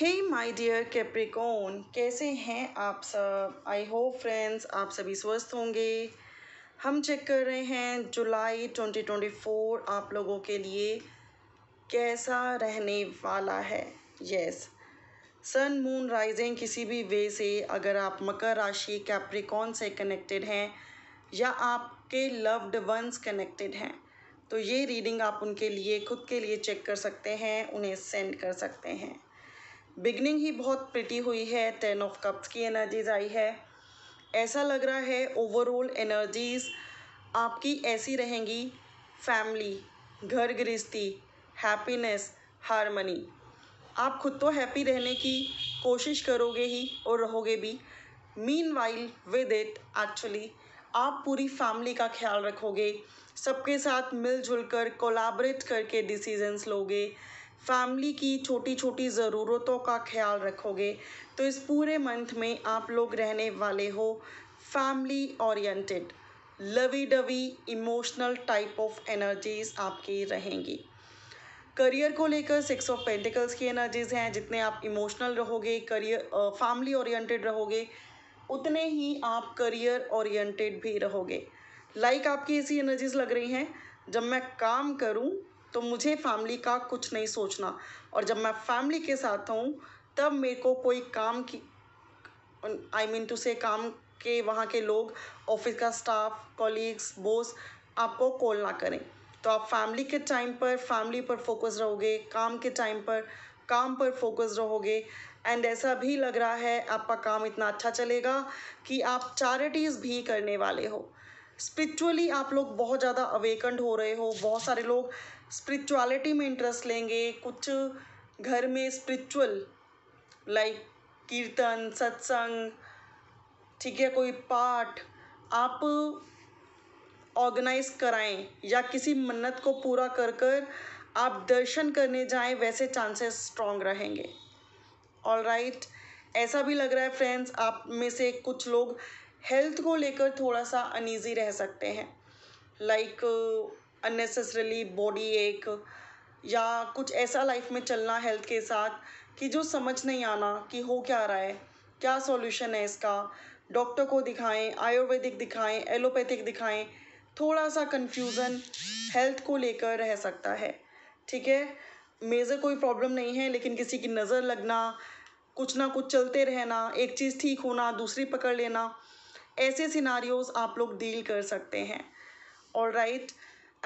Hey my dear Capricorn कैसे हैं आप सब आई होप फ्रेंड्स आप सभी स्वस्थ होंगे हम चेक कर रहे हैं जुलाई 2024 आप लोगों के लिए कैसा रहने वाला है यस सन मून राइजिंग किसी भी वे से अगर आप मकर राशि कैप्रिकॉन से कनेक्टेड हैं या आपके लव्ड वंस कनेक्टेड हैं तो ये रीडिंग आप उनके लिए खुद के लिए चेक कर सकते हैं उन्हें सेंड कर सकते हैं बिगनिंग ही बहुत प्रिटी हुई है टेन ऑफ कप्स की एनर्जीज आई है ऐसा लग रहा है ओवरऑल एनर्जीज आपकी ऐसी रहेंगी फैमिली घर गृहस्थी हैप्पीनेस हारमनी आप खुद तो हैप्पी रहने की कोशिश करोगे ही और रहोगे भी meanwhile with it actually आप पूरी फैमिली का ख्याल रखोगे सबके साथ मिलजुल कर कोलाबरेट करके डिसीजंस लोगे फैमिली की छोटी छोटी ज़रूरतों का ख्याल रखोगे तो इस पूरे मंथ में आप लोग रहने वाले हो family oriented lovey dovey emotional type of energies आपकी रहेंगी करियर को लेकर सिक्स ऑफ पेंटिकल्स की एनर्जीज हैं जितने आप इमोशनल रहोगे करियर फैमिली ओरिएंटेड रहोगे उतने ही आप करियर ओरिएंटेड भी रहोगे लाइक like आपकी ऐसी एनर्जीज लग रही हैं जब मैं काम करूं तो मुझे फैमिली का कुछ नहीं सोचना और जब मैं फैमिली के साथ हूँ तब मेरे को कोई काम की आई मीन टू से काम के वहाँ के लोग ऑफिस का स्टाफ कॉलीग्स बॉस आपको कॉल ना करें तो आप फैमिली के टाइम पर फैमिली पर फोकस रहोगे काम के टाइम पर काम पर फोकस रहोगे एंड ऐसा भी लग रहा है आपका काम इतना अच्छा चलेगा कि आप चैरिटीज़ भी करने वाले हो स्पिरिचुअली आप लोग बहुत ज़्यादा अवेकंड हो रहे हो बहुत सारे लोग स्पिरिचुअलिटी में इंटरेस्ट लेंगे कुछ घर में स्पिरिचुअल लाइक कीर्तन सत्संग ठीक है कोई पाठ आप ऑर्गेनाइज कराएं या किसी मन्नत को पूरा कर कर आप दर्शन करने जाएं वैसे चांसेस स्ट्रांग रहेंगे ऑल राइट right. ऐसा भी लग रहा है फ्रेंड्स आप में से कुछ लोग हेल्थ को लेकर थोड़ा सा अनइजी रह सकते हैं लाइक अननेसेसरली बॉडी एक या कुछ ऐसा लाइफ में चलना हेल्थ के साथ कि जो समझ नहीं आना कि हो क्या रहा है क्या सॉल्यूशन है इसका डॉक्टर को दिखाएं आयुर्वेदिक दिखाएं एलोपैथिक दिखाएं थोड़ा सा कंफ्यूजन हेल्थ को लेकर रह सकता है ठीक है मेजर कोई प्रॉब्लम नहीं है लेकिन किसी की नज़र लगना कुछ ना कुछ चलते रहना एक चीज़ ठीक होना दूसरी पकड़ लेना ऐसे सिनारियोज आप लोग डील कर सकते हैं और राइट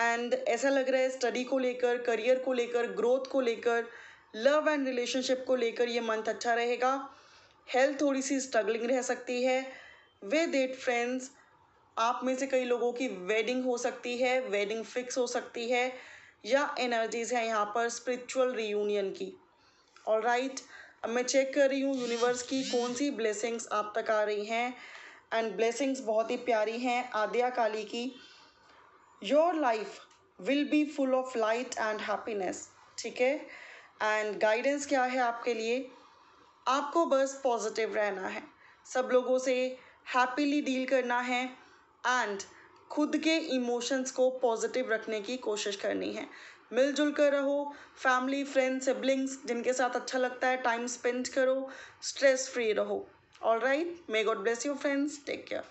एंड ऐसा लग रहा है स्टडी को लेकर करियर को लेकर ग्रोथ को लेकर लव एंड रिलेशनशिप को लेकर ये मंथ अच्छा रहेगा हेल्थ थोड़ी सी स्ट्रगलिंग रह सकती है वे डेट फ्रेंड्स आप में से कई लोगों की वेडिंग हो सकती है वेडिंग फिक्स हो सकती है या एनर्जीज है यहाँ पर स्पिरिचुअल रीयूनियन की और राइट अब मैं चेक कर रही हूँ यूनिवर्स की कौन सी ब्लेसिंग्स आप तक आ रही हैं एंड ब्लेसिंग्स बहुत ही प्यारी हैं आद्या काली की your life will be full of light and happiness ठीक है एंड गाइडेंस क्या है आपके लिए आपको बस पॉजिटिव रहना है सब लोगों से हैप्पीली डील करना है एंड खुद के इमोशंस को पॉजिटिव रखने की कोशिश करनी है मिलजुल कर रहो फैमिली फ्रेंड्स सिबलिंग्स जिनके साथ अच्छा लगता है टाइम स्पेंड करो स्ट्रेस फ्री रहो All right. May God bless you, friends. Take care.